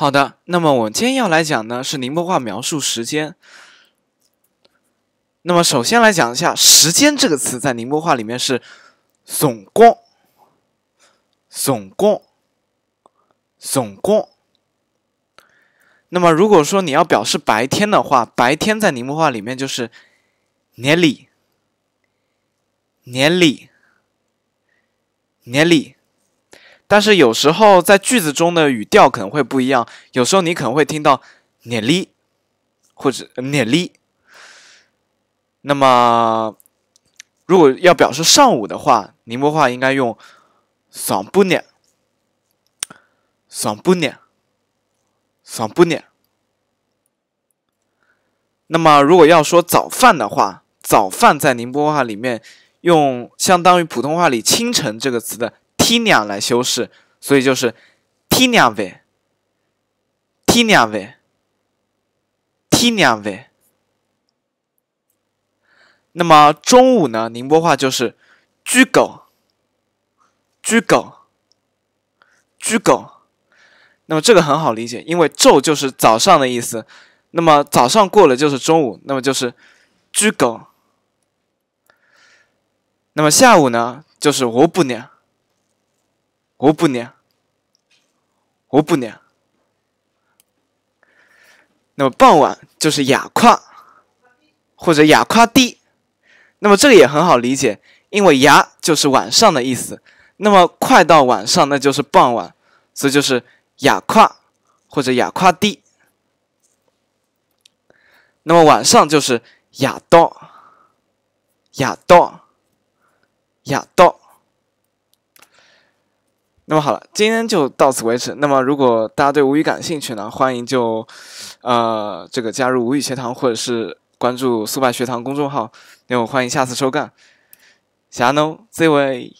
好的，那么我今天要来讲呢是宁波话描述时间。那么首先来讲一下“时间”这个词在宁波话里面是“总光”，“总光”，“总光”。那么如果说你要表示白天的话，白天在宁波话里面就是“年里”，“年里”，“年里”。但是有时候在句子中的语调可能会不一样，有时候你可能会听到“捏哩”或者“捏哩”。那么，如果要表示上午的话，宁波话应该用“上不捏”，上不捏，上不捏。那么，如果要说早饭的话，早饭在宁波话里面用相当于普通话里“清晨”这个词的。天亮来修饰，所以就是天亮饭，天亮饭，天亮呗。那么中午呢？宁波话就是居狗，居狗，居狗。那么这个很好理解，因为昼就是早上的意思，那么早上过了就是中午，那么就是居狗。那么下午呢？就是我不娘。我不念，我不念。那么傍晚就是雅夸，或者雅夸滴。那么这个也很好理解，因为“雅就是晚上的意思。那么快到晚上，那就是傍晚，所以就是雅夸或者雅夸滴。那么晚上就是亚到，亚到，亚到。那么好了，今天就到此为止。那么，如果大家对吴语感兴趣呢，欢迎就，呃，这个加入吴语学堂，或者是关注苏派学堂公众号。那我欢迎下次收看，下诺这位。